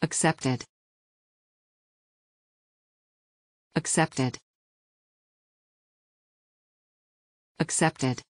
Accepted. Accepted. Accepted.